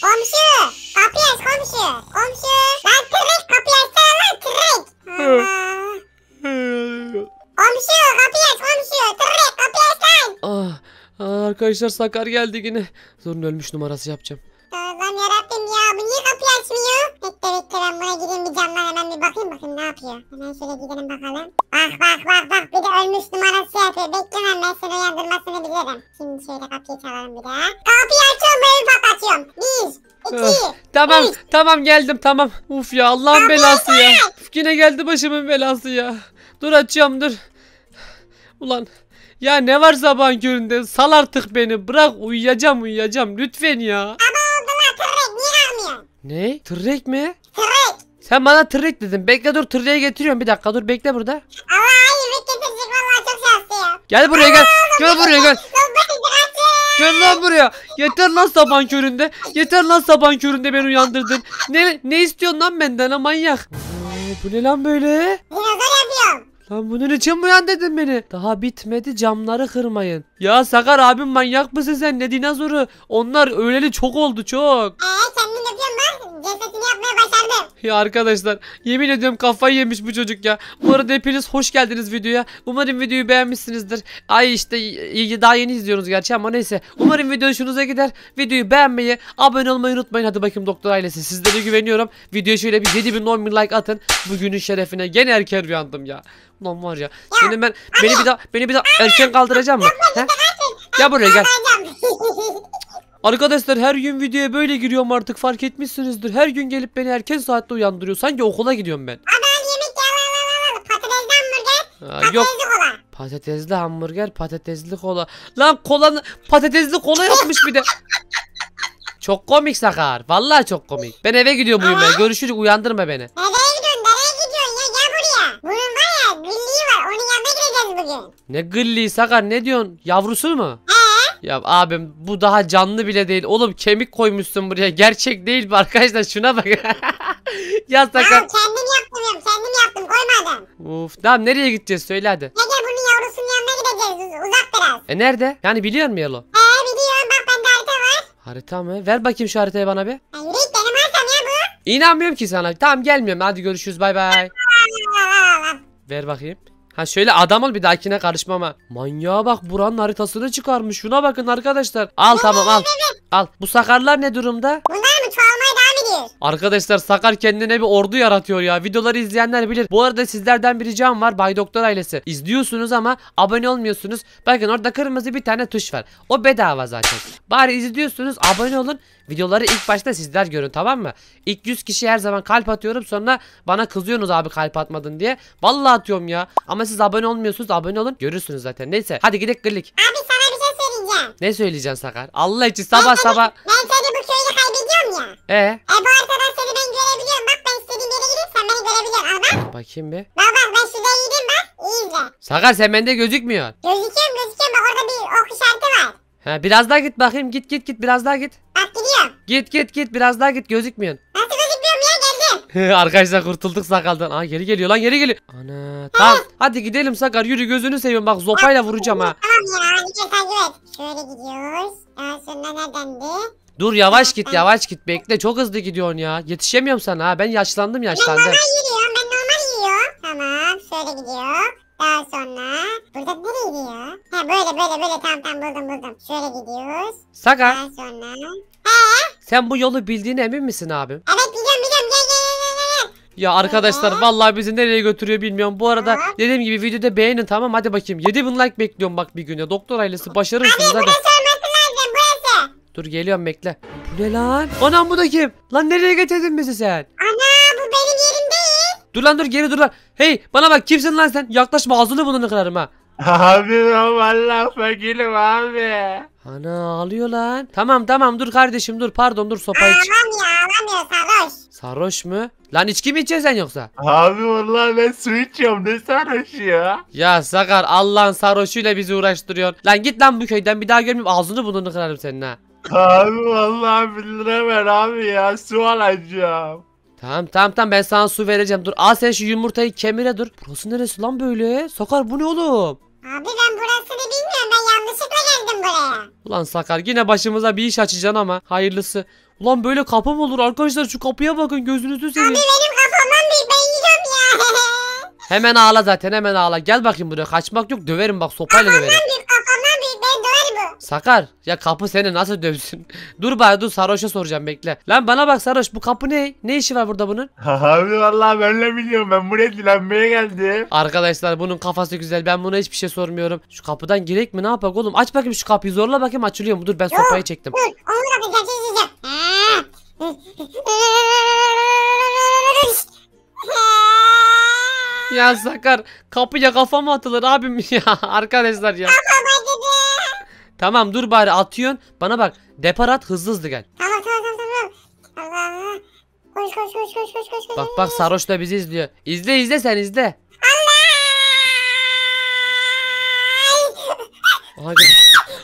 Komşu. Kapıyı aç komşu. Komşu. Lan tırık kapıyı açsana lan tırık. komşu kapıyı aç komşu. Tırık kapıyı aç lan. Ah, ah, arkadaşlar Sakar geldi yine. Zorun ölmüş numarası yapacağım. Bakayım bakayım ne yapıyor. Hemen şöyle gidelim bakalım. Bak bak bak bak bir de ölmüş numarası yapıyor. Beklemem ben seni uyandırmasını bilirim. Şimdi şöyle kapıyı çalalım bir daha. Kapıyı açıyorum evi patlatıyorum. Bir, iki, tamam üç. tamam geldim tamam. Uf ya Allah'ın belası ya. Uf, yine geldi başımın belası ya. Dur açıyorum dur. Ulan ya ne var sabahın köründe sal artık beni bırak uyuyacağım uyuyacağım lütfen ya. Baba oldun hatırlayın niye almıyorsun? Ne? Tırrek mi? Sen bana tırrik dedin. Bekle dur tırriğe getiriyorum. Bir dakika dur bekle burada. Ama hayır getirecek vallahi çok şanslıyım. Gel buraya gel. Gel buraya gel. Gel lan buraya. Yeter lan saban köründe. Yeter lan saban köründe beni uyandırdın. Ne ne istiyorsun lan benden ha manyak? Aa, bu ne lan böyle? Ne Lan bunun için mi yandırdın beni? Daha bitmedi camları kırmayın. Ya Sakar abim manyak mısın sen ne dinozoru? Onlar öyleli çok oldu çok. Ee kendin yapıyorsun lan. Cesetini yapmaya başardım. Ya arkadaşlar yemin ediyorum kafayı yemiş bu çocuk ya. Bu arada hepiniz hoş geldiniz videoya. Umarım videoyu beğenmişsinizdir. Ay işte daha yeni izliyorsunuz gerçi ama neyse. Umarım video hoşunuza gider. Videoyu beğenmeyi, abone olmayı unutmayın. Hadi bakayım doktor ailesi sizlere güveniyorum. Videoya şöyle bir 7000 bin like atın. Bugünün şerefine gene erken uyandım ya. Lan var ya. Seni ben beni bir daha beni bir daha erken kaldıracağım mı? Ya şey- buraya gel. Arkadaşlar her gün videoya böyle giriyorum artık fark etmişsinizdir. Her gün gelip beni erken saatte uyandırıyor. Sanki okula gidiyorum ben. Ama yemek al al al al. Patatesli hamburger, yok. kola. Patatesli hamburger, patatesli kola. Lan kola patatesli kola yapmış bir de. Çok komik Sakar. Vallahi çok komik. Ben eve gidiyorum uyumaya. Görüşürüz uyandırma beni. Eve Ne gılli Sakar ne diyorsun? Yavrusu mu? Ee? Ya abim bu daha canlı bile değil. Oğlum kemik koymuşsun buraya. Gerçek değil mi arkadaşlar? Şuna bak. ya Sakar. Tamam kendim yaptım. Kendim yaptım. Koymadım. Uf. Tamam nereye gideceğiz? Söyle hadi. Ege bunun yavrusunun yanına gideceğiz. Uzak biraz. E nerede? Yani biliyor mu Yalo? E biliyorum. Bak bende harita var. Harita mı? Ver bakayım şu haritayı bana bir. Ay, yürü benim haritam ya bu. İnanmıyorum ki sana. Tamam gelmiyorum. Hadi görüşürüz. Bay bay. Ver bakayım. Ha şöyle adam ol bir dahakine karışmama. Manyağa bak buranın haritasını çıkarmış. Şuna bakın arkadaşlar. Al tamam al. Al. Bu sakarlar ne durumda? Bunlar Arkadaşlar Sakar kendine bir ordu yaratıyor ya. Videoları izleyenler bilir. Bu arada sizlerden bir ricam var Bay Doktor ailesi. İzliyorsunuz ama abone olmuyorsunuz. Bakın orada kırmızı bir tane tuş var. O bedava zaten. Bari izliyorsunuz abone olun. Videoları ilk başta sizler görün tamam mı? İlk 100 kişi her zaman kalp atıyorum sonra bana kızıyorsunuz abi kalp atmadın diye. Vallahi atıyorum ya. Ama siz abone olmuyorsunuz abone olun görürsünüz zaten. Neyse hadi gidelim klik. Abi sana bir şey söyleyeceğim. Ne söyleyeceksin Sakar? Allah için sabah ben sabah. Ben seni e? E bu haritadan seni ben görebiliyorum. Bak ben istediğim yere sen beni görebiliyorum. Al bak. Bakayım bir. Bak bak ben şuraya gideyim bak. İyi izle. Sakar sen bende gözükmüyorsun. Gözüküyorum gözüküyorum. Bak orada bir ok işareti var. Ha biraz daha git bakayım. Git git git biraz daha git. Bak gidiyorum. Git git git biraz daha git gözükmüyorsun. Nasıl gözükmüyorum ya geldim. Arkadaşlar kurtulduk sakaldan. Aa geri geliyor lan geri geliyor. Ana tamam hadi gidelim Sakar yürü gözünü seveyim bak zopayla vuracağım ha. Tamam ya iyice takip et. Şöyle gidiyoruz. Daha sonra nedendi? Dur yavaş git yavaş git bekle çok hızlı gidiyorsun ya. Yetişemiyorum sana ha ben yaşlandım yaşlandım. Ben normal yürüyorum ben normal yürüyorum. Tamam şöyle gidiyor. Daha sonra burada nereye gidiyor? He böyle böyle böyle tamam tamam buldum buldum. Şöyle gidiyoruz. Saka. Daha sonra. He? Sen bu yolu bildiğine emin misin abim? Evet biliyorum biliyorum gel gel gel gel. Ya arkadaşlar ee? vallahi bizi nereye götürüyor bilmiyorum. Bu arada Aa. dediğim gibi videoda beğenin tamam hadi bakayım. 7000 like bekliyorum bak bir güne. Doktor ailesi başarırsınız hadi. hadi. Dur geliyorum bekle. Bu ne lan? Anam bu da kim? Lan nereye getirdin bizi sen? Ana bu benim yerim değil. Dur lan dur geri dur lan. Hey bana bak kimsin lan sen? Yaklaşma ağzını bununla kırarım ha. Abi ben valla fakirim abi. Ana ağlıyor lan. Tamam tamam dur kardeşim dur pardon dur sopayı iç. Ağlam ya ağlam sarhoş. Sarhoş mu? Lan içki mi içiyorsun sen yoksa? Abi vallahi ben su içiyorum ne sarhoşu ya. Ya Sakar Allah'ın sarhoşuyla bizi uğraştırıyorsun. Lan git lan bu köyden bir daha görmeyeyim ağzını burnunu kırarım senin ha. Abi vallahi 1 abi ya su alacağım. Tamam tamam tamam ben sana su vereceğim. Dur al sen şu yumurtayı kemire dur. Burası neresi lan böyle? Sakar bu ne oğlum? Abi ben burasını bilmiyorum ben yanlışlıkla geldim buraya. Ulan Sakar yine başımıza bir iş açacaksın ama hayırlısı. Ulan böyle kapı mı olur arkadaşlar şu kapıya bakın gözünüzü seveyim. Abi benim kafamdan bir ben gidiyorum ya. hemen ağla zaten hemen ağla. Gel bakayım buraya kaçmak yok döverim bak sopayla döverim. bir Sakar ya kapı seni nasıl dövsün? dur bari dur Sarhoş'a soracağım bekle. Lan bana bak Sarhoş bu kapı ne? Ne işi var burada bunun? Abi vallahi ben ne biliyorum ben buraya dilenmeye geldim. Arkadaşlar bunun kafası güzel ben buna hiçbir şey sormuyorum. Şu kapıdan girek mi ne yapak oğlum? Aç bakayım şu kapıyı zorla bakayım açılıyor mu? Dur ben sopayı çektim. Dur onu da bir Ya Sakar kapıya kafama atılır abim ya arkadaşlar ya. Tamam dur bari atıyorsun. Bana bak depar at hızlı hızlı gel. Tamam tamam tamam Allah Allah. Koş koş koş koş koş koş. Bak bak Sarhoş da bizi izliyor. İzle izle sen izle. Allah.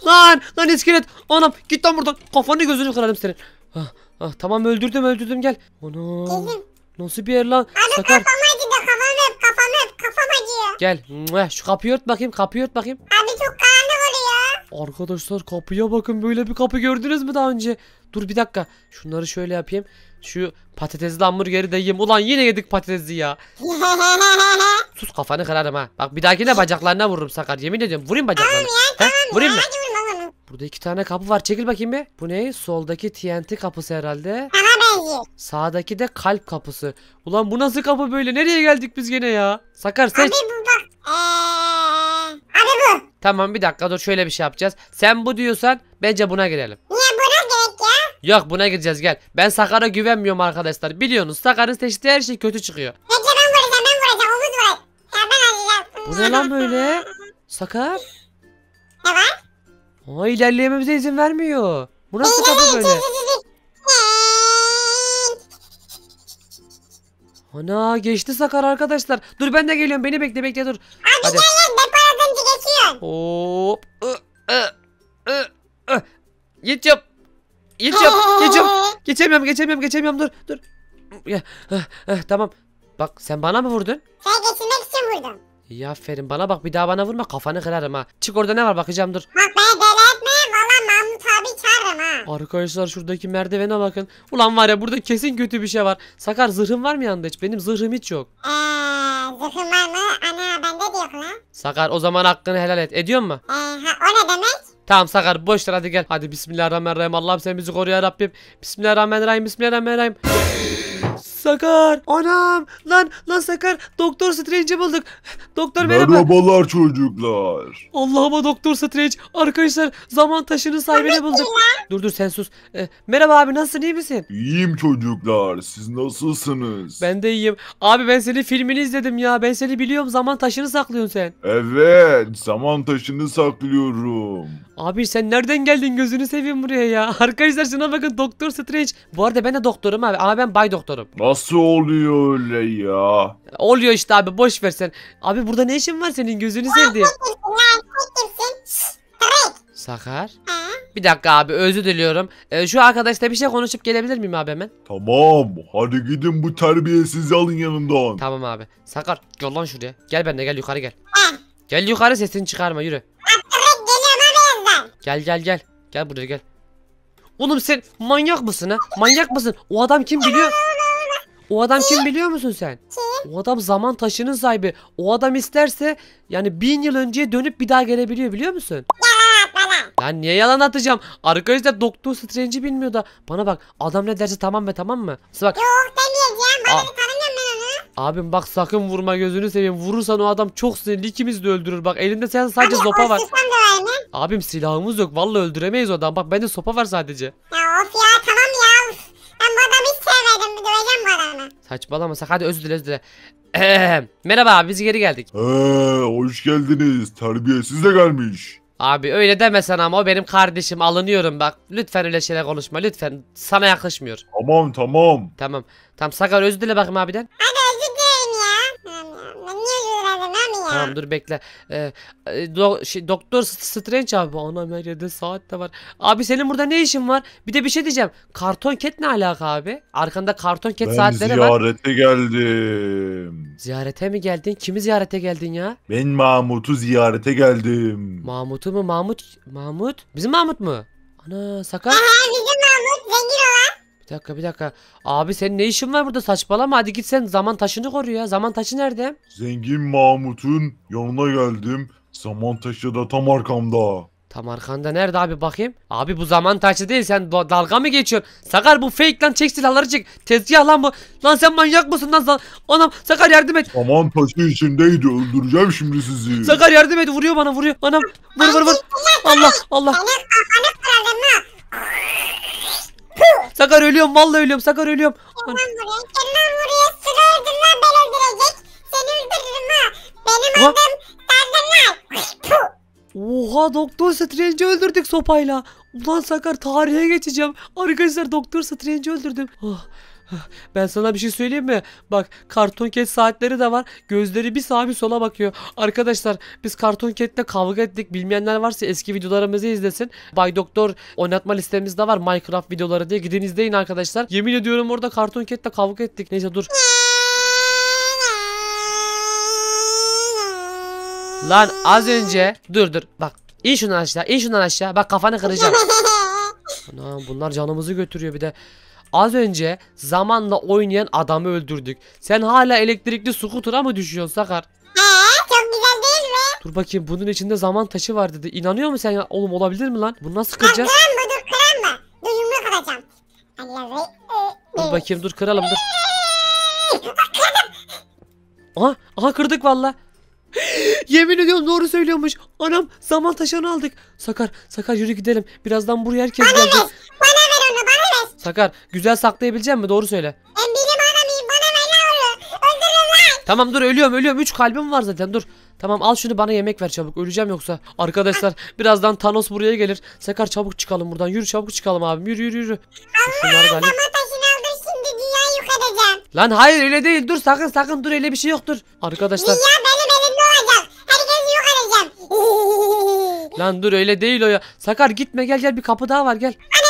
lan lan iskelet. Anam git lan buradan. Kafanı gözünü kırarım senin. Ah, ah, tamam öldürdüm öldürdüm gel. Ana. Nasıl bir yer lan? Abi Sakar. kafam acıdı kafam öp kafam öp kafam acıyor. Gel. Şu kapıyı ört bakayım kapıyı ört bakayım. Abi çok Arkadaşlar kapıya bakın böyle bir kapı gördünüz mü daha önce? Dur bir dakika şunları şöyle yapayım. Şu patatesli hamburgeri de yiyeyim. Ulan yine yedik patatesli ya. Sus kafanı kırarım ha. Bak bir dahakine bacaklarına vururum Sakar. Yemin ediyorum vurayım bacaklarına. Tamam ya tamam. Vurayım mı? Burada iki tane kapı var. Çekil bakayım bir. Bu ne? Soldaki TNT kapısı herhalde. Aha Sağdaki de kalp kapısı. Ulan bu nasıl kapı böyle? Nereye geldik biz gene ya? Sakar seç. Abi bu Ee, Tamam bir dakika dur şöyle bir şey yapacağız. Sen bu diyorsan bence buna girelim. Niye buna gerek ya? Yok buna gireceğiz gel. Ben Sakar'a güvenmiyorum arkadaşlar. Biliyorsunuz Sakar'ın seçtiği her şey kötü çıkıyor. Peki ben vuracağım ben vuracağım omuz var. Ya ben alacağım. Bu ne lan böyle? Sakar? Ne var? Aa ilerleyememize izin vermiyor. Bu nasıl kapı böyle? Ana geçti Sakar arkadaşlar. Dur ben de geliyorum. Beni bekle bekle dur. Abi Hadi. gel gel ben. Hop. Geçiyorum. Geçiyorum. Geçiyorum. Geçemiyorum. Geçemiyorum. Geçemiyorum. Dur. Dur. Eh, eh, tamam. Bak sen bana mı vurdun? Sen geçirmek için vurdum. İyi aferin bana bak bir daha bana vurma kafanı kırarım ha. Çık orada ne var bakacağım dur. Bak beni delirtme valla Mahmut abi çağırırım ha. Arkadaşlar şuradaki merdivene bakın. Ulan var ya burada kesin kötü bir şey var. Sakar zırhım var mı yanında hiç? Benim zırhım hiç yok. Eee zırhım var mı? Sakar o zaman hakkını helal et. Ediyor mu? Ee, ha, o ne demek? Tamam Sakar boş ver hadi gel. Hadi bismillahirrahmanirrahim. Allah'ım sen bizi koru ya Rabbim. Bismillahirrahmanirrahim. Bismillahirrahmanirrahim. Sakar. Anam. Lan lan Sakar. Doktor Strange'i bulduk. Doktor merhaba. Merhabalar çocuklar. Allah'ıma Doktor Strange. Arkadaşlar zaman taşının sahibini bulduk. Dur dur sen sus. Ee, merhaba abi nasılsın iyi misin? İyiyim çocuklar. Siz nasılsınız? Ben de iyiyim. Abi ben senin filmini izledim ya. Ben seni biliyorum. Zaman taşını saklıyorsun sen. Evet. Zaman taşını saklıyorum. Abi sen nereden geldin gözünü seveyim buraya ya. Arkadaşlar şuna bakın Doktor Strange. Bu arada ben de doktorum abi ama ben bay doktorum. Nasıl oluyor öyle ya? Oluyor işte abi boş ver sen. Abi burada ne işin var senin gözünü sevdiğim. Sakar. Bir dakika abi özür diliyorum. Ee, şu arkadaşla bir şey konuşup gelebilir miyim abi hemen? Tamam. Hadi gidin bu terbiyesizi alın yanından. Tamam abi. Sakar gel lan şuraya. Gel bende gel yukarı gel. Gel yukarı sesini çıkarma yürü. Gel gel gel. Gel buraya gel. Oğlum sen manyak mısın ha? Manyak mısın? O adam kim biliyor? O adam kim biliyor musun sen? Kim? O adam zaman taşının sahibi. O adam isterse yani bin yıl önceye dönüp bir daha gelebiliyor biliyor musun? Ben niye yalan atacağım? Arkadaşlar Doktor Strange'i bilmiyor da. Bana bak adam ne derse tamam mı tamam mı? Siz bak. Yok demeyeceğim. Bana ah. bir tanımıyorum ben onu. Abim bak sakın vurma gözünü seveyim. Vurursan o adam çok sinirli ikimiz de öldürür. Bak elinde sen sadece Abi, sopa var. Abi silahımız yok. Vallahi öldüremeyiz o adam. Bak bende sopa var sadece. Ya of ya Saçmalamasak hadi özür dile özür dile. Merhaba abi biz geri geldik. Ee, hoş geldiniz. Terbiyesiz de gelmiş. Abi öyle demesen ama o benim kardeşim alınıyorum bak. Lütfen öyle şeyler konuşma lütfen. Sana yakışmıyor. Tamam tamam. Tamam. Tamam Sakar özür dile bakayım abiden. Abi özür dilerim ya. Ben niye Tamam dur bekle. Ee, e, do şey, Doktor Strange abi. ana her saat de var. Abi senin burada ne işin var? Bir de bir şey diyeceğim. Karton ket ne alaka abi? Arkanda Karton ket ben saatleri ziyarete var. ziyarete geldim. Ziyarete mi geldin? Kimi ziyarete geldin ya? Ben Mahmut'u ziyarete geldim. Mahmut'u mu? Mahmut? Mahmut? Bizim Mahmut mu? Ana sakın bizim Mahmut. Zengin olan. Bir dakika bir dakika. Abi senin ne işin var burada saçmalama hadi git sen zaman taşını koru ya. Zaman taşı nerede? Zengin Mahmut'un yanına geldim. Zaman taşı da tam arkamda. Tam arkanda nerede abi bakayım? Abi bu zaman taşı değil sen dalga mı geçiyorsun? Sakar bu fake lan çek silahları çek. Tezgah lan bu. Lan sen manyak mısın lan? Anam Sakar yardım et. Zaman taşı içindeydi öldüreceğim şimdi sizi. Sakar yardım et vuruyor bana vuruyor. Anam vur vur vur. Allah. Allah. Allah. Sakar ölüyorum vallahi ölüyorum Sakar ölüyorum. Lan buraya lan buraya seni öldür lan ben öldürecek. Seni öldürürüm ha. Benim Ulan. adım Dandırlar. Oha Doktor Strange'i öldürdük sopayla. Ulan Sakar tarihe geçeceğim. Arkadaşlar Doktor Strange'i öldürdüm. Ah. Ben sana bir şey söyleyeyim mi? Bak karton ket saatleri de var. Gözleri bir sağa bir sola bakıyor. Arkadaşlar biz karton ketle kavga ettik. Bilmeyenler varsa eski videolarımızı izlesin. Bay Doktor oynatma listemizde var. Minecraft videoları diye gidin izleyin arkadaşlar. Yemin ediyorum orada karton ketle kavga ettik. Neyse dur. Lan az önce dur dur bak in şundan aşağı in şundan aşağı bak kafanı kıracağım. Anam bunlar canımızı götürüyor bir de. Az önce zamanla oynayan adamı öldürdük. Sen hala elektrikli skutura mı düşüyorsun Sakar? Aa, çok güzel değil mi? Dur bakayım bunun içinde zaman taşı var dedi. İnanıyor musun sen ya? Oğlum olabilir mi lan? Bunu nasıl kıracağız? Kıran mı dur kıran mı? Dur yumruk ee, Dur ee. bakayım dur kıralım dur. Aha, aha kırdık valla. Yemin ediyorum doğru söylüyormuş. Anam zaman taşını aldık. Sakar, Sakar yürü gidelim. Birazdan buraya herkes gelecek. Bana Sakar. Sakar güzel saklayabileceğim mi? Doğru söyle. Ben benim anamıyım. Bana ne olur? Öldürün lan. Tamam dur ölüyorum ölüyorum. 3 kalbim var zaten dur. Tamam al şunu bana yemek ver çabuk. Öleceğim yoksa. Arkadaşlar birazdan Thanos buraya gelir. Sakar çabuk çıkalım buradan. Yürü çabuk çıkalım abim. Yürü yürü yürü. Şunları Allah Lan hayır öyle değil. Dur sakın sakın dur öyle bir şey yoktur. Arkadaşlar Dünya benim elimde olacak. Herkesi yok edeceğim. lan dur öyle değil o ya. Sakar gitme gel gel bir kapı daha var gel. Ana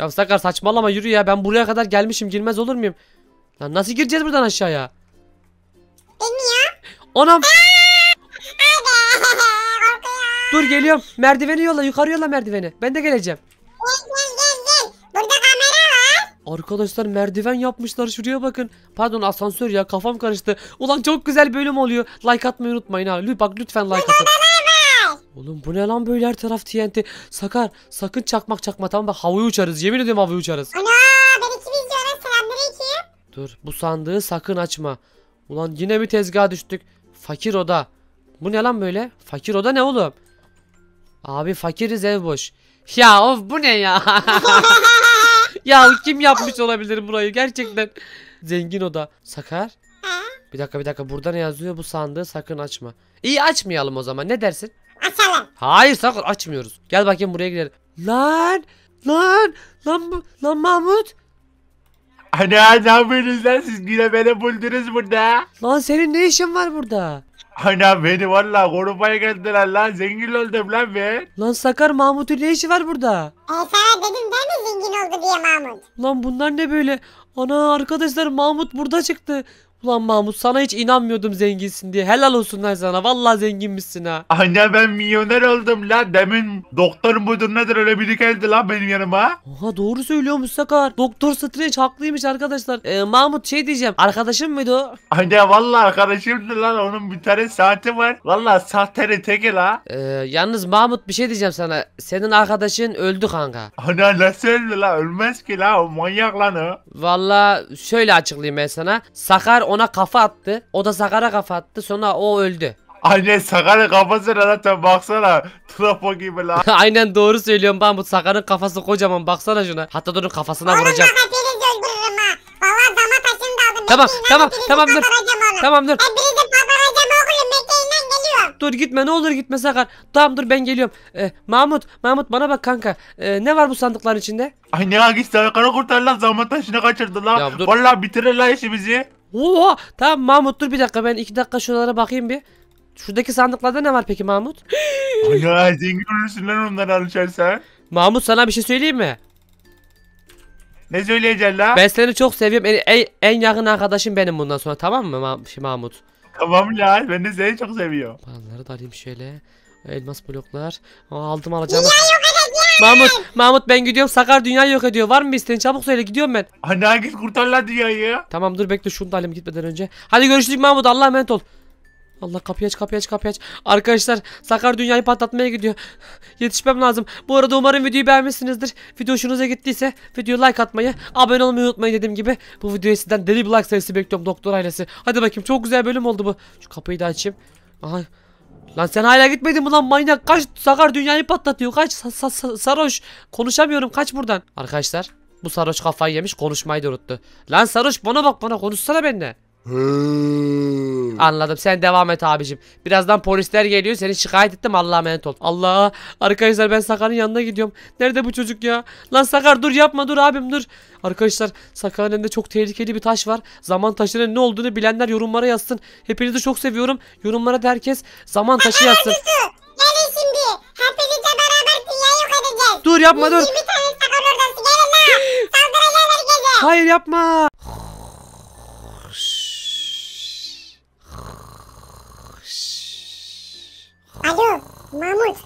ya Sakar saçmalama yürü ya. Ben buraya kadar gelmişim. Girmez olur muyum? Lan nasıl gireceğiz buradan aşağıya? Bilmiyorum. Anam. Dur geliyorum. Merdiveni yolla. Yukarı yolla merdiveni. Ben de geleceğim. Gel gel gel Burada kamera var. Arkadaşlar merdiven yapmışlar. Şuraya bakın. Pardon asansör ya. Kafam karıştı. Ulan çok güzel bölüm oluyor. Like atmayı unutmayın ha. Bak lütfen like atın. Oğlum bu ne lan böyle her taraf TNT. Sakar sakın çakmak çakma tamam mı? Havaya uçarız. Yemin ediyorum havaya uçarız. Ana ben iki videoya selamünaleyküm. Dur bu sandığı sakın açma. Ulan yine bir tezgaha düştük. Fakir oda. Bu ne lan böyle? Fakir oda ne oğlum? Abi fakiriz ev boş. Ya of bu ne ya? ya kim yapmış olabilir burayı gerçekten? Zengin oda. Sakar. Bir dakika bir dakika burada ne yazıyor? Bu sandığı sakın açma. İyi açmayalım o zaman ne dersin? Açalım. Hayır sakın açmıyoruz. Gel bakayım buraya girelim. Lan lan lan lan Mahmut. Ana ne yapıyorsunuz lan siz yine beni buldunuz burada. Lan senin ne işin var burada? Ana beni valla korumaya geldiler lan zengin oldum lan ben. Lan Sakar Mahmut'un ne işi var burada? E sana dedim ben mi zengin oldu diye Mahmut? Lan bunlar ne böyle? Ana arkadaşlar Mahmut burada çıktı. Ulan Mahmut sana hiç inanmıyordum zenginsin diye. Helal olsun lan sana. Vallahi zenginmişsin ha. Anne ben milyoner oldum la. Demin doktorun mudur nedir öyle biri geldi la benim yanıma. Oha doğru söylüyor Mustakar Doktor Strange haklıymış arkadaşlar. Ee, Mahmut şey diyeceğim. arkadaşın mıydı o? Anne vallahi arkadaşımdı lan. Onun bir tane saati var. Vallahi sahteri teki la. Ee, yalnız Mahmut bir şey diyeceğim sana. Senin arkadaşın öldü kanka. Anne nasıl öldü la? Ölmez ki la. O manyak lan o. Valla şöyle açıklayayım ben sana. Sakar ona kafa attı. O da Sakar'a kafa attı. Sonra o öldü. Anne Sakar'ın kafasına zaten baksana. Trapo gibi lan. Aynen doğru söylüyorum Mahmut. Sakar'ın kafası kocaman baksana şuna. Hatta onun kafasına Oğlum vuracak. bak hepiniz öldürürüm ha. Valla dama taşını da aldım. Tamam Bekleyin tamam tamam dur. Tamam dur. E Hepinizi paparacağım oğlum. Bekleyin lan geliyorum. Dur gitme ne olur gitme Sakar. Tamam dur ben geliyorum. Ee, Mahmut Mahmut bana bak kanka. Ee, ne var bu sandıkların içinde? Ay Anne hangi Sakar'ı kurtar lan zaman taşını kaçırdı lan. Ya Valla bitirir la işimizi. Oha! Tamam Mahmut dur bir dakika ben iki dakika şuralara bakayım bir. Şuradaki sandıklarda ne var peki Mahmut? Aga zengin olursun lan onları alışarsan. Mahmut sana bir şey söyleyeyim mi? Ne söyleyeceksin la? Ben seni çok seviyorum. En, en, en yakın arkadaşım benim bundan sonra tamam mı Mah şey Mahmut? Tamam la ben de seni çok seviyorum. Bunları da alayım şöyle. Elmas bloklar. Aldım alacağım. Ya yok Mahmut, Mahmut ben gidiyorum. Sakar dünyayı yok ediyor. Var mı bir isteğin? Çabuk söyle gidiyorum ben. Anne hangi kurtar lan dünyayı ya. Tamam dur bekle şunu da alayım gitmeden önce. Hadi görüşürüz Mahmut. Allah emanet ol. Allah kapıyı aç kapıyı aç kapıyı aç. Arkadaşlar Sakar dünyayı patlatmaya gidiyor. Yetişmem lazım. Bu arada umarım videoyu beğenmişsinizdir. Video hoşunuza gittiyse video like atmayı, abone olmayı unutmayın dediğim gibi. Bu videoya sizden deli bir like sayısı bekliyorum doktor ailesi. Hadi bakayım çok güzel bölüm oldu bu. Şu kapıyı da açayım. Aha Lan sen hala gitmedin mi lan manyak? Kaç Sakar dünyayı patlatıyor. Kaç sa sa Saroş. Konuşamıyorum kaç buradan. Arkadaşlar bu Saroş kafayı yemiş konuşmayı da unuttu. Lan Saroş bana bak bana konuşsana benimle. Anladım. Sen devam et abicim. Birazdan polisler geliyor. Seni şikayet ettim. Allah'a emanet ol. Allah. Arkadaşlar ben Sakar'ın yanına gidiyorum. Nerede bu çocuk ya? Lan Sakar dur yapma dur abim dur. Arkadaşlar Sakar'ın elinde çok tehlikeli bir taş var. Zaman taşının ne olduğunu bilenler yorumlara yazsın. Hepinizi çok seviyorum. Yorumlara da herkes zaman taşı yazsın. Gelin şimdi. Hepinizle beraber dünyayı yok edeceğiz. Dur yapma dur. Bir tane Sakar ordusu. Gelin lan. Saldıracağız herkese. Hayır yapma. Alo Mahmut.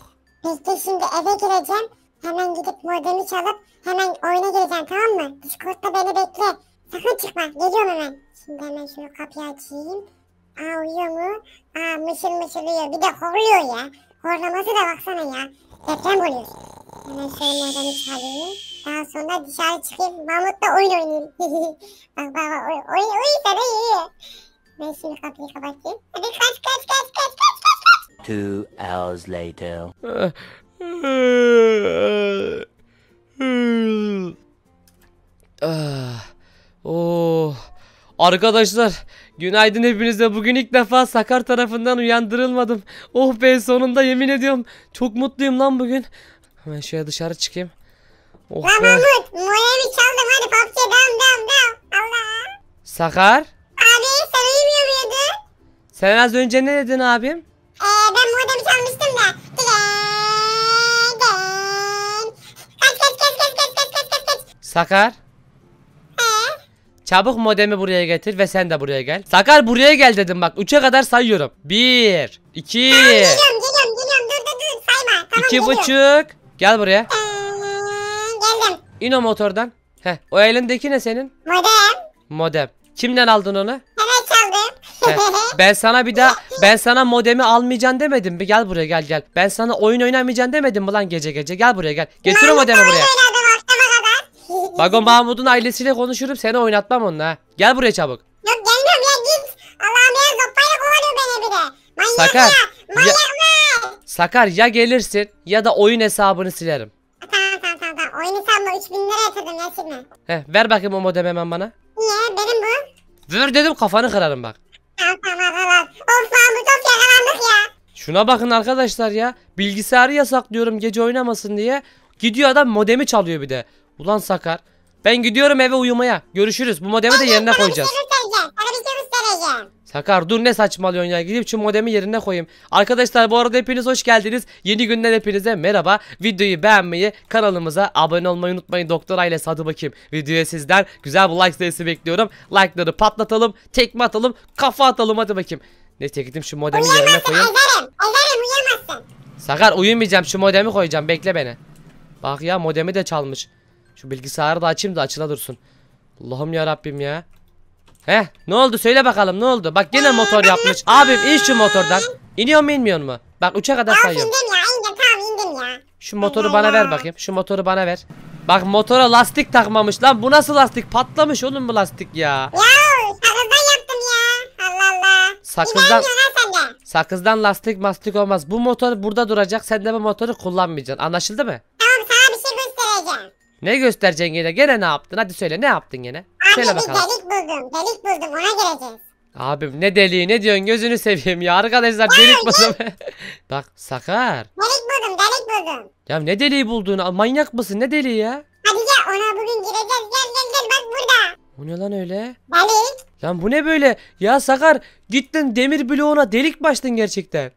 Bekle şimdi eve gireceğim. Hemen gidip modemi çalıp hemen oyuna gireceğim tamam mı? Discord'da beni bekle. Sakın çıkma. Geliyorum hemen. Şimdi hemen şöyle kapıyı açayım. Aa uyuyor mu? Aa mışır mışır uyuyor. Bir de horluyor ya. Horlaması da baksana ya. Deprem oluyor. Hemen şöyle modemi çalayım. Daha sonra dışarı çıkayım. Mahmut'la oyun oynayayım. bak bak bak. Oyun oyun sana iyi. Ben şimdi kapıyı kapatayım. Hadi kaç kaç kaç kaç kaç kaç. Two hours later. Ah. oh. Arkadaşlar günaydın hepinize bugün ilk defa Sakar tarafından uyandırılmadım Oh be sonunda yemin ediyorum Çok mutluyum lan bugün Hemen şöyle dışarı çıkayım Oh ya Mahmut Moya'yı çaldım hadi PUBG'ye devam devam devam Allah Sakar Abi sen uyumuyor muydun? Sen az önce ne dedin abim? Ee, ben modem adamı çalmıştım şey da. Dilen, dilen. Kaç kaç kaç kaç kaç kaç kaç Sakar. Çabuk modemi buraya getir ve sen de buraya gel. Sakar buraya gel dedim bak. 3'e kadar sayıyorum. 1 2 Geliyorum geliyorum geliyorum. Dur dur dur sayma. Tamam 2 buçuk. Gel buraya. Ee, geldim. İn motordan. Heh. O elindeki ne senin? Modem. Modem. Kimden aldın onu? He, ben sana bir daha ben sana modemi almayacaksın demedim mi? Gel buraya gel gel. Ben sana oyun oynamayacaksın demedim mi lan gece gece? Gel buraya gel. Getir o modemi buraya. Bagon Mahmut'un ailesiyle konuşurum seni oynatmam onunla. Gel buraya çabuk. Yok gelmiyorum ya git. Allah'ım ya zopayla kovalıyor beni bir Manyak Sakar. ya. Manyak ya. Sakar ya gelirsin ya da oyun hesabını silerim. Tamam tamam tamam. Oyun hesabımı 3000 liraya yatırdım ya silme. Heh, ver bakayım o modemi hemen bana. Niye benim bu? Ver dedim kafanı kırarım bak. Tamam tamam tamam. Of ya. Şuna bakın arkadaşlar ya. Bilgisayarı yasaklıyorum gece oynamasın diye. Gidiyor adam modemi çalıyor bir de. Ulan Sakar. Ben gidiyorum eve uyumaya. Görüşürüz. Bu modemi de yerine şey koyacağız. Sakar dur ne saçmalıyorsun ya gidip şu modemi yerine koyayım. Arkadaşlar bu arada hepiniz hoş geldiniz. Yeni günden hepinize merhaba. Videoyu beğenmeyi kanalımıza abone olmayı unutmayın. Doktor ailesi hadi bakayım. Videoya sizden güzel bir like sayısı bekliyorum. Like'ları patlatalım, tekme atalım, kafa atalım hadi bakayım. Neyse gidip şu modemi uyuyamazsın, yerine koyayım. Uyuyamazsın Ezerim Sakar uyumayacağım şu modemi koyacağım bekle beni. Bak ya modemi de çalmış. Şu bilgisayarı da açayım da açıla dursun. Allah'ım ya Rabbim ya. He, ne oldu söyle bakalım ne oldu? Bak gene motor yapmış. Abim in şu motordan. İniyor mu inmiyor mu? Bak uçağa kadar sayıyorum. indim ya indim tamam indim ya. Şu motoru bana ver bakayım. Şu motoru bana ver. Bak motora lastik takmamış lan. Bu nasıl lastik? Patlamış oğlum bu lastik ya. Ya sakızdan yaptım ya. Allah Allah. Sakızdan. Sakızdan lastik mastik olmaz. Bu motor burada duracak. Sen de bu motoru kullanmayacaksın. Anlaşıldı mı? Ne göstereceksin gene? Gene ne yaptın? Hadi söyle ne yaptın gene? Abi söyle bakalım. delik buldum. Delik buldum ona gireceğiz. Abim ne deliği ne diyorsun gözünü seveyim ya arkadaşlar delik buldum. Bak Sakar. Delik buldum delik buldum. Ya ne deliği buldun? manyak mısın ne deliği ya? Hadi gel ona bugün gireceğiz gel gel gel bak burada. Bu ne lan öyle? Delik. Lan bu ne böyle? Ya Sakar gittin demir bloğuna delik baştın gerçekten. Delik.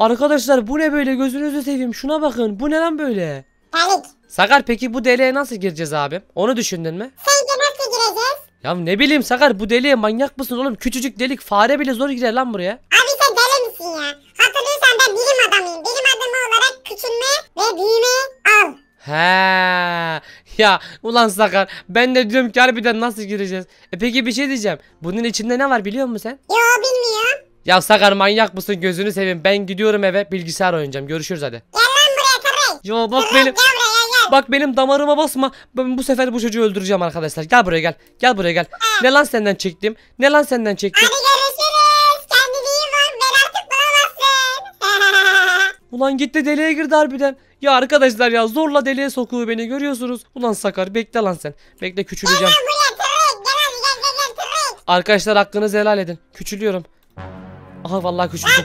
Arkadaşlar bu ne böyle gözünüzü seveyim şuna bakın bu ne lan böyle? Panik. Sakar peki bu deliğe nasıl gireceğiz abi? Onu düşündün mü? Sence nasıl gireceğiz? Ya ne bileyim Sakar bu deliğe manyak mısın oğlum? Küçücük delik fare bile zor girer lan buraya. Abi sen deli misin ya? Hatırlıyorsan ben bilim adamıyım. Bilim adamı olarak küçülme ve büyüme al. He ya ulan Sakar ben de diyorum ki harbiden nasıl gireceğiz? E peki bir şey diyeceğim. Bunun içinde ne var biliyor musun sen? Yo bilmiyorum. Ya Sakar manyak mısın gözünü seveyim. Ben gidiyorum eve bilgisayar oynayacağım. Görüşürüz hadi. Gel lan buraya tabii. Yo bak benim... Gel buraya gel. Bak benim damarıma basma. Ben bu sefer bu çocuğu öldüreceğim arkadaşlar. Gel buraya gel. Gel buraya gel. Ee. Ne lan senden çektim? Ne lan senden çektim? Hadi görüşürüz. Kendine iyi bak. Beni artık bulamazsın. Ulan gitti deliğe girdi harbiden. Ya arkadaşlar ya zorla deliğe sokuyor beni görüyorsunuz. Ulan Sakar bekle lan sen. Bekle küçüleceğim. Gel lan buraya tırık. Gel gel gel gel tırık. Arkadaşlar hakkınızı helal edin. Küçülüyorum. Aha vallahi koşmuşum.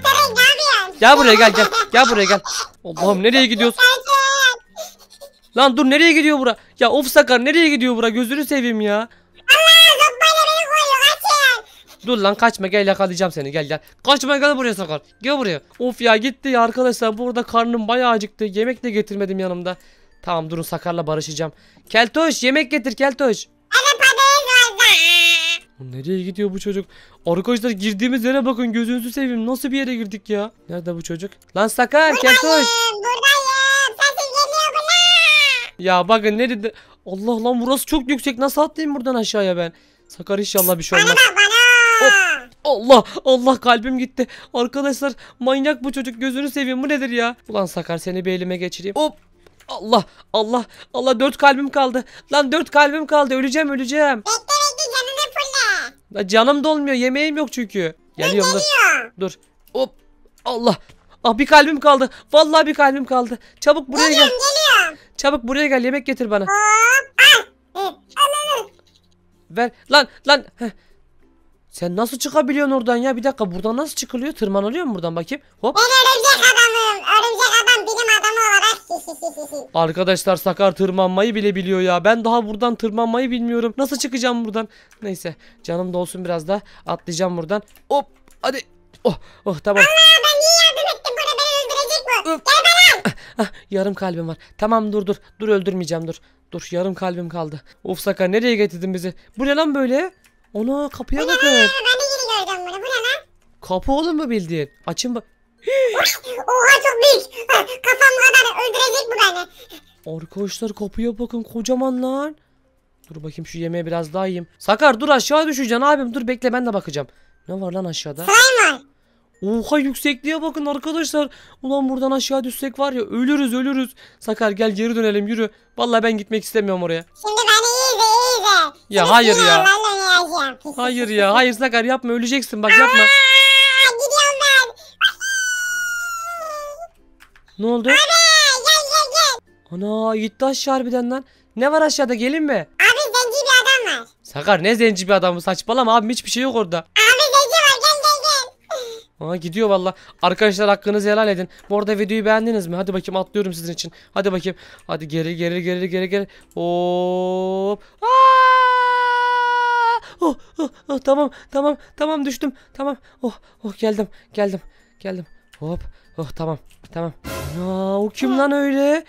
Gel buraya gel gel. Gel buraya gel. Allah'ım nereye gidiyorsun? Lan dur nereye gidiyor bura? Ya of Sakar nereye gidiyor bura? Gözünü seveyim ya. Dur lan kaçma gel yakalayacağım seni gel gel. Kaçma gel buraya Sakar. Gel buraya. Of ya gitti ya arkadaşlar burada karnım bayağı acıktı. Yemek de getirmedim yanımda. Tamam durun Sakar'la barışacağım. Keltoş yemek getir Keltoş. Evet hadi. Nereye gidiyor bu çocuk? Arkadaşlar girdiğimiz yere bakın gözünüzü seveyim. Nasıl bir yere girdik ya? Nerede bu çocuk? Lan sakar Kertoş. Buradayım. Sesim geliyor buna. Ya bakın ne Allah lan burası çok yüksek. Nasıl atlayayım buradan aşağıya ben? Sakar inşallah bir şey olmaz. Bana bana. Allah Allah kalbim gitti. Arkadaşlar manyak bu çocuk gözünü seveyim bu nedir ya? Ulan Sakar seni bir elime geçireyim. Hop Allah Allah Allah dört kalbim kaldı. Lan dört kalbim kaldı öleceğim öleceğim. Bekle Canım dolmuyor yemeğim yok çünkü. Geliyorum dur. Dur. Hop. Allah. Ah bir kalbim kaldı. Vallahi bir kalbim kaldı. Çabuk buraya gel. Geliyorum Çabuk buraya gel yemek getir bana. Hop. Ver. Lan lan. Heh. Sen nasıl çıkabiliyorsun oradan ya? Bir dakika buradan nasıl çıkılıyor? Tırmanılıyor mu buradan bakayım? Hop. Ben örümcek adamım. Örümcek adam bilim adamı olarak. Arkadaşlar Sakar tırmanmayı bile biliyor ya. Ben daha buradan tırmanmayı bilmiyorum. Nasıl çıkacağım buradan? Neyse canım da olsun biraz da atlayacağım buradan. Hop hadi. Oh oh tamam. Allah ben niye yardım ettim bana beni öldürecek bu. Öf. Gel bana. Ah, ah, ah, yarım kalbim var. Tamam dur dur. Dur öldürmeyeceğim dur. Dur yarım kalbim kaldı. Of Sakar nereye getirdin bizi? Bu ne lan böyle? Ana kapıya bakın. Ben de yeni gördüm bunu. Bu ne lan? Kapı oğlum mu bildin? Açın bak. Oha çok büyük. Kafam kadar öldürecek bu beni. Arkadaşlar kapıya bakın kocamanlar. Dur bakayım şu yemeğe biraz daha yiyeyim. Sakar dur aşağı düşeceksin abim. Dur bekle ben de bakacağım. Ne var lan aşağıda? Slime var. Oha yüksekliğe bakın arkadaşlar. Ulan buradan aşağı düşsek var ya ölürüz ölürüz. Sakar gel geri dönelim yürü. Vallahi ben gitmek istemiyorum oraya. Şimdi beni iyi izle Ya Seni hayır ya. Hayır ya hayır Sakar yapma öleceksin bak yapma. Aa, gidiyorum ben. ne oldu? Abi gel gel gel. Ana gitti aşağı harbiden lan. Ne var aşağıda gelin mi? Abi zenci bir adam var. Sakar ne zenci bir adamı saçmalama abim hiçbir şey yok orada. Abi Aa gidiyor valla. Arkadaşlar hakkınızı helal edin. Bu arada videoyu beğendiniz mi? Hadi bakayım atlıyorum sizin için. Hadi bakayım. Hadi geri geri geri geri geri. Hop. Aa! Oh, oh, oh, tamam tamam tamam düştüm. Tamam. Oh oh geldim geldim geldim. Hop. Oh tamam tamam. Ya o kim lan öyle?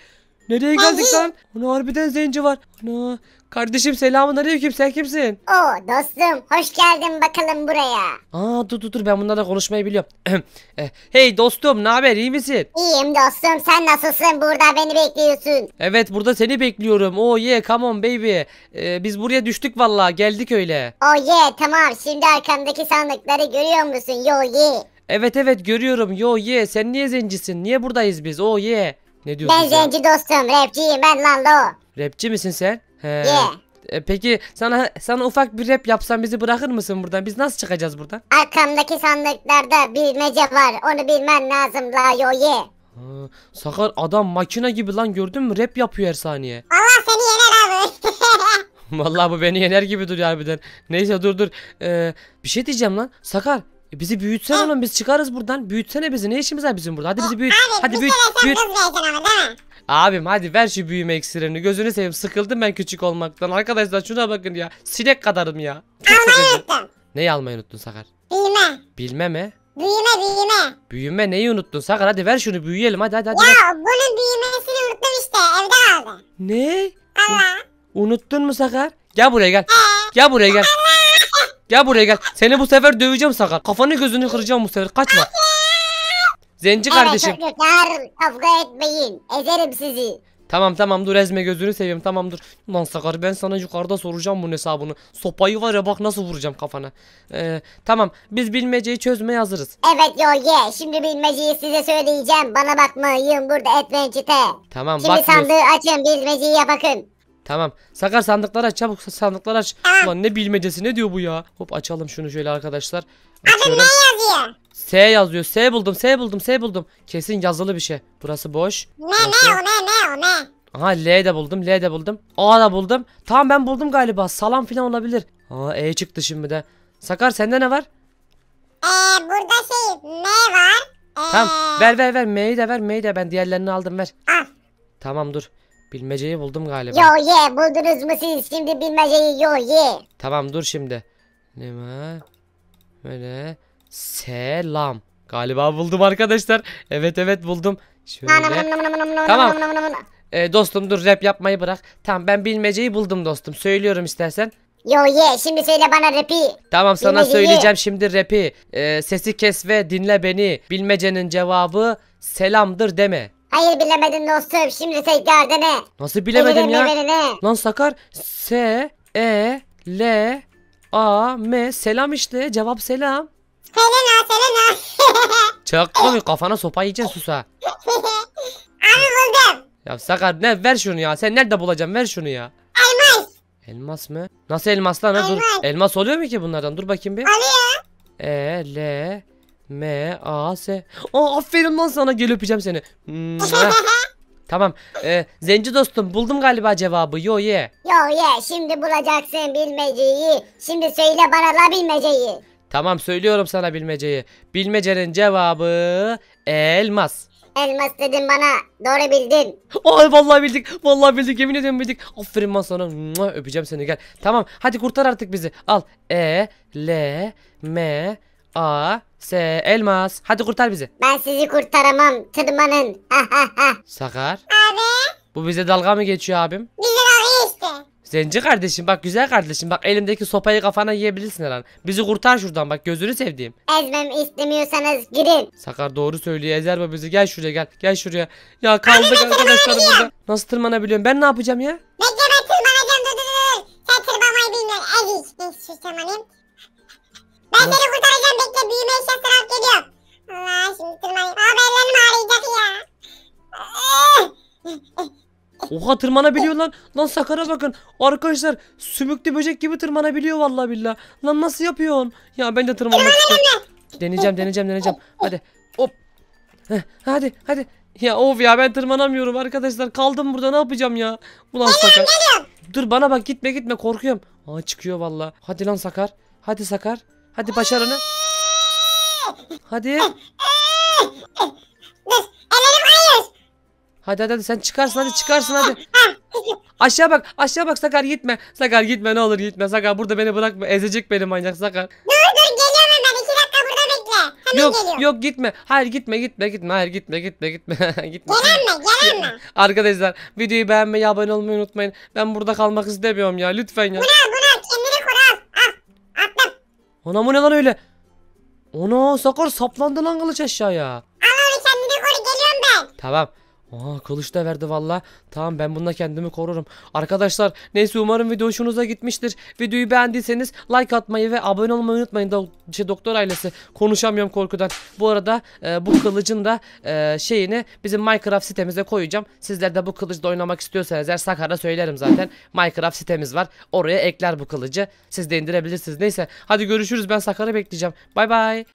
Nereye geldik Zenci. lan? Ana harbiden zenci var. Ana. Kardeşim selamın aleyküm sen kimsin? Oo dostum hoş geldin bakalım buraya. Aa dur dur dur ben bunlarla konuşmayı biliyorum. Eh, hey dostum ne haber iyi misin? İyiyim dostum sen nasılsın burada beni bekliyorsun. Evet burada seni bekliyorum. Oh yeah come on baby. Ee, biz buraya düştük valla geldik öyle. Oh yeah tamam şimdi arkamdaki sandıkları görüyor musun? Yo yeah. Evet evet görüyorum. Yo ye sen niye zencisin? Niye buradayız biz? O oh, ye. Ne diyorsun Ben zenci dostum rapçiyim ben lan lo. Rapçi misin sen? He. Yeah. E, peki sana sana ufak bir rap yapsan bizi bırakır mısın buradan? Biz nasıl çıkacağız buradan? Arkamdaki sandıklarda bilmece var. Onu bilmen lazım la yo ye. Sakar adam makina gibi lan gördün mü? Rap yapıyor her saniye. Allah seni yener abi. Vallahi bu beni yener gibi duruyor harbiden. Neyse dur dur. Ee, bir şey diyeceğim lan. Sakar e bizi büyütsene ah. oğlum biz çıkarız buradan. Büyütsene bizi. Ne işimiz var bizim burada? Hadi bizi büyüt. Abi, hadi büyüt. büyüt. Abim hadi ver şu büyüme iksirini. Gözünü seveyim. Sıkıldım ben küçük olmaktan. Arkadaşlar şuna bakın ya. Sinek kadarım ya. Çok almayı unuttum. Neyi almayı unuttun Sakar? Büyüme. Bilme mi? Büyüme büyüme. Büyüme neyi unuttun Sakar? Hadi ver şunu büyüyelim hadi hadi. hadi ya ver. bunun büyümesini unuttum işte. Evde aldım. Ne? Allah. Unuttun mu Sakar? Gel buraya gel. Ee, gel buraya gel. Allah. Gel buraya gel. Seni bu sefer döveceğim sakar. Kafanı gözünü kıracağım bu sefer. Kaçma. Zenci kardeşim. Evet çocuklar kavga etmeyin. Ezerim sizi. Tamam tamam dur ezme gözünü seveyim tamam dur. Lan Sakar ben sana yukarıda soracağım bunun hesabını. Sopayı var ya bak nasıl vuracağım kafana. Ee, tamam biz bilmeceyi çözmeye hazırız. Evet ye. şimdi bilmeceyi size söyleyeceğim. Bana bakmayın burada etmeyin çite. Tamam Şimdi bakmıyoruz. sandığı açın bilmeceyi bakın. Tamam. Sakar sandıklar aç çabuk sandıklar aç. Aa. Ulan ne bilmecesi ne diyor bu ya? Hop açalım şunu şöyle arkadaşlar. Açıyorum. Abi ne yazıyor? S yazıyor. S buldum. S buldum. S buldum. Kesin yazılı bir şey. Burası boş. Ne Burası... ne o ne ne o ne? Aha L de buldum. L de buldum. A da buldum. Tamam ben buldum galiba. Salam filan olabilir. Aa E çıktı şimdi de. Sakar sende ne var? Ee, burada şey M var. Ee... Tamam ver ver ver M'yi de ver M'yi de ben diğerlerini aldım ver. Al. Ah. Tamam dur. Bilmeceyi buldum galiba. Yo ye buldunuz mu siz şimdi bilmeceyi yo ye. Tamam dur şimdi. Ne mi? Böyle. Selam. Galiba buldum arkadaşlar. Evet evet buldum. Şöyle. tamam. Ee, dostum dur rap yapmayı bırak. Tamam ben bilmeceyi buldum dostum. Söylüyorum istersen. Yo ye şimdi söyle bana rapi. Tamam sana Bilmeceyi. söyleyeceğim şimdi rapi. Ee, sesi kes ve dinle beni. Bilmecenin cevabı selamdır deme. Hayır bilemedin dostum. Şimdi tekrar ne? Nasıl bilemedim ya? Lan Sakar S E L A M selam işte. Cevap selam. Selena Selena. Çok komik kafana sopa yiyeceksin susa. Abi buldum. Ya Sakar ne ver şunu ya. Sen nerede bulacaksın ver şunu ya. Elmas. Elmas mı? Nasıl elmas lan? Elmas. Dur. Elmas oluyor mu ki bunlardan? Dur bakayım bir. Oluyor. E L M A S. Aa aferin lan sana gel öpeceğim seni. Hmm. tamam. Ee, Zenci dostum buldum galiba cevabı. Yo ye. Yo ye şimdi bulacaksın bilmeceyi. Şimdi söyle bana la bilmeceyi. Tamam söylüyorum sana bilmeceyi. Bilmecenin cevabı elmas. Elmas dedin bana. Doğru bildin. Ay vallahi bildik. Vallahi bildik. Yemin ediyorum bildik. Aferin lan sana. Öpeceğim seni gel. Tamam hadi kurtar artık bizi. Al. E L M A, se, elmas. Hadi kurtar bizi. Ben sizi kurtaramam. Tırmanın. Sakar. Abi. Bu bize dalga mı geçiyor abim? Bize dalga işte. Zenci kardeşim bak güzel kardeşim bak elimdeki sopayı kafana yiyebilirsin lan. Bizi kurtar şuradan bak gözünü sevdiğim. Ezmem istemiyorsanız girin. Sakar doğru söylüyor ezer bu bizi gel şuraya gel gel şuraya. Ya kaldık arkadaşlar burada. Nasıl tırmanabiliyorum ben ne yapacağım ya? Bekle ben tırmanacağım dur dur dur. Sen tırmanmayı bilmiyorsun ezik. Neyse tırmanayım. Ben seni kurtaracağım bekle büyüme eşya taraf geliyor. Allah şimdi tırmanayım. Abi ellerim ağrıyacak ya. Eh. Oha tırmanabiliyor lan. Lan Sakar'a bakın. Arkadaşlar sümüklü böcek gibi tırmanabiliyor vallahi billah. Lan nasıl yapıyorsun? Ya ben de tırmanmak istiyorum. Deneyeceğim deneyeceğim deneyeceğim. Hadi hop. Heh, hadi hadi. Ya of ya ben tırmanamıyorum arkadaşlar. Kaldım burada ne yapacağım ya? Ulan Sakar. Dur bana bak gitme gitme korkuyorum. Aa çıkıyor vallahi. Hadi lan Sakar. Hadi Sakar. Hadi başarını. Hadi. Hadi hadi hadi sen çıkarsın hadi çıkarsın hadi. Aşağı bak aşağı bak Sakar gitme. Sakar gitme ne olur gitme Sakar burada beni bırakma ezecek beni manyak Sakar. Dur dur geliyorum hemen iki dakika burada bekle. Hemen yok geliyorum. yok gitme. Hayır gitme gitme gitme hayır gitme gitme gitme. gitme. Gelenme gelenme. Arkadaşlar videoyu beğenmeyi abone olmayı unutmayın. Ben burada kalmak istemiyorum ya lütfen ya. Bravo. Ana bu ne lan öyle? Ona Sakar saplandı lan kılıç aşağıya. Al abi kendini koru geliyorum ben. Tamam. Aa kılıç da verdi valla. Tamam ben bunda kendimi korurum. Arkadaşlar neyse umarım video hoşunuza gitmiştir. Videoyu beğendiyseniz like atmayı ve abone olmayı unutmayın. Do şey, doktor ailesi konuşamıyorum korkudan. Bu arada e, bu kılıcın da e, şeyini bizim Minecraft sitemize koyacağım. Sizler de bu kılıçla oynamak istiyorsanız eğer Sakar'a söylerim zaten. Minecraft sitemiz var. Oraya ekler bu kılıcı. Siz de indirebilirsiniz. Neyse hadi görüşürüz ben Sakar'ı bekleyeceğim. Bay bay.